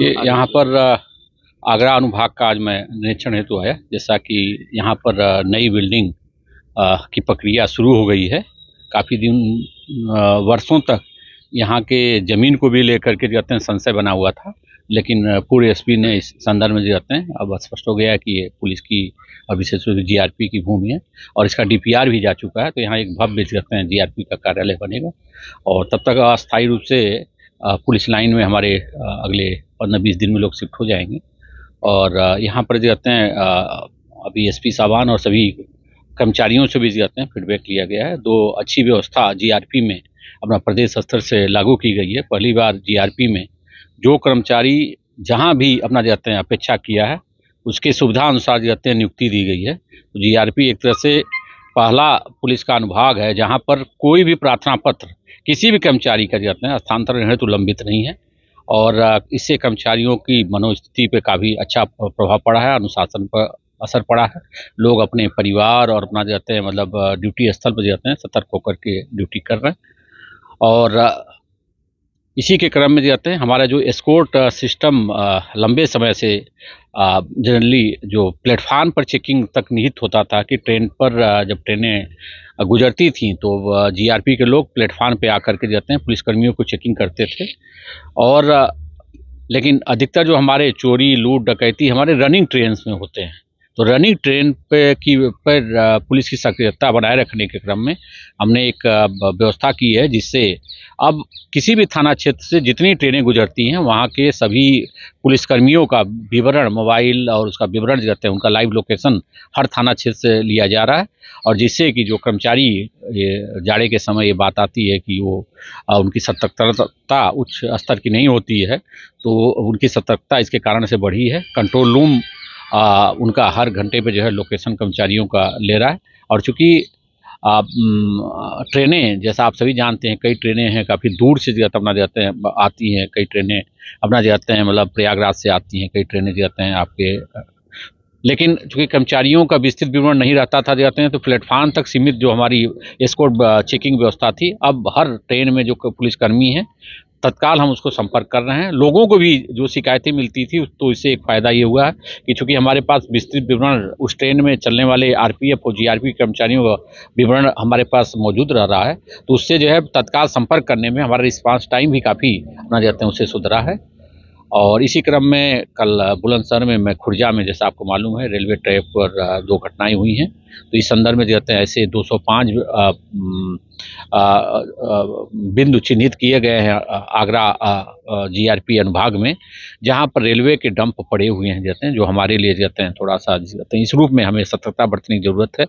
ये यहाँ पर आगरा अनुभाग का आज मैं निरीक्षण हेतु आया जैसा कि यहाँ पर नई बिल्डिंग की प्रक्रिया शुरू हो गई है काफ़ी दिन वर्षों तक यहाँ के ज़मीन को भी लेकर के जो कहते हैं संशय बना हुआ था लेकिन पूर्व एसपी ने इस संदर्भ में जो कहते हैं अब स्पष्ट हो गया है कि ये पुलिस की और विशेष रूप से पी की भूमि है और इसका डीपीआर भी जा चुका है तो यहाँ एक भव्य कहते हैं जीआरपी का कार्यालय बनेगा और तब तक अस्थायी रूप से पुलिस लाइन में हमारे अगले पंद्रह बीस दिन में लोग शिफ्ट हो जाएंगे और यहाँ पर जो कहते हैं अभी एस पी और सभी कर्मचारियों से भी कहते हैं फीडबैक लिया गया है दो अच्छी व्यवस्था जीआरपी में अपना प्रदेश स्तर से लागू की गई है पहली बार जीआरपी में जो कर्मचारी जहाँ भी अपना जाते हैं अपेक्षा किया है उसके सुविधा अनुसार जाते हैं नियुक्ति दी गई है तो जी एक तरह से पहला पुलिस का अनुभाग है जहाँ पर कोई भी प्रार्थना पत्र किसी भी कर्मचारी का जाते हैं स्थानांतरण हेतु लंबित नहीं है और इससे कर्मचारियों की मनोस्थिति पे काफ़ी अच्छा प्रभाव पड़ा है अनुशासन पर असर पड़ा है लोग अपने परिवार और अपना जाते हैं मतलब ड्यूटी स्थल पर जाते हैं सतर्क होकर के ड्यूटी कर रहे हैं और इसी के क्रम में जाते हैं हमारा जो एस्कोर्ट सिस्टम uh, uh, लंबे समय से जनरली uh, जो प्लेटफार्म पर चेकिंग तक निहित होता था कि ट्रेन पर जब ट्रेनें गुजरती थी तो जीआरपी के लोग प्लेटफार्म पे आकर के जाते हैं पुलिसकर्मियों को चेकिंग करते थे और लेकिन अधिकतर जो हमारे चोरी लूट डकैती हमारे रनिंग ट्रेन में होते हैं तो रनिंग ट्रेन पे की पर पुलिस की सक्रियता बनाए रखने के क्रम में हमने एक व्यवस्था की है जिससे अब किसी भी थाना क्षेत्र से जितनी ट्रेनें गुजरती हैं वहाँ के सभी पुलिसकर्मियों का विवरण मोबाइल और उसका विवरण देते हैं उनका लाइव लोकेशन हर थाना क्षेत्र से लिया जा रहा है और जिससे कि जो कर्मचारी ये जाड़े के समय ये बात आती है कि वो उनकी सतर्कता उच्च स्तर की नहीं होती है तो उनकी सतर्कता इसके कारण से बढ़ी है कंट्रोल रूम आ, उनका हर घंटे पे जो है लोकेशन कर्मचारियों का ले रहा है और चूँकि ट्रेनें जैसा आप सभी जानते हैं कई ट्रेनें हैं काफ़ी दूर से जो अपना जाते हैं आती हैं कई ट्रेनें अपना जाते हैं मतलब प्रयागराज से आती हैं कई ट्रेनें जाते हैं आपके लेकिन चूंकि कर्मचारियों का विस्तृत विवरण नहीं रहता था जाते हैं तो प्लेटफार्म तक सीमित जो हमारी एस्कोर्ट चेकिंग व्यवस्था थी अब हर ट्रेन में जो पुलिसकर्मी हैं तत्काल हम उसको संपर्क कर रहे हैं लोगों को भी जो शिकायतें मिलती थी तो इससे एक फ़ायदा ये हुआ है कि चूंकि हमारे पास विस्तृत विवरण उस ट्रेन में चलने वाले आरपीएफ और जीआरपी कर्मचारियों का विवरण हमारे पास मौजूद रह रहा है तो उससे जो है तत्काल संपर्क करने में हमारा रिस्पांस टाइम भी काफ़ी अपना जाते हैं उससे सुधरा है और इसी क्रम में कल बुलंदशहर में मैं खुर्जा में जैसा आपको मालूम है रेलवे ट्रैक पर दो घटनाएं हुई हैं तो इस संदर्भ में जो ऐसे 205 बिंदु चिन्हित किए गए हैं आगरा जीआरपी अनुभाग में जहां पर रेलवे के डंप पड़े हुए हैं जाते हैं जो हमारे लिए जाते हैं थोड़ा सा जाते हैं इस रूप में हमें सतर्कता बरतने की ज़रूरत है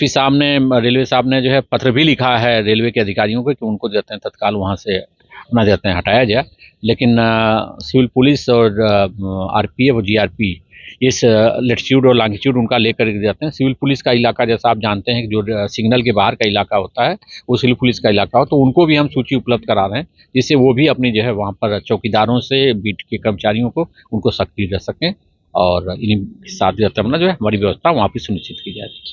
पी साहब ने रेलवे साहब ने जो है पत्र भी लिखा है रेलवे के अधिकारियों को कि उनको जाते हैं तत्काल वहाँ से अपना जाते हैं हटाया जाए लेकिन सिविल पुलिस और आरपीएफ और जीआरपी इस लेटीट्यूड और लॉन्गिट्यूड उनका लेकर जाते हैं सिविल पुलिस का इलाका जैसा आप जानते हैं जो सिग्नल के बाहर का इलाका होता है वो सिविल पुलिस का इलाका हो तो उनको भी हम सूची उपलब्ध करा रहे हैं जिससे वो भी अपनी जो है वहाँ पर चौकीदारों से बीट के कर्मचारियों को उनको सक्रिय रह सकें और इन्हीं साथ अपना जो है हमारी व्यवस्था वहाँ पर सुनिश्चित की जाएगी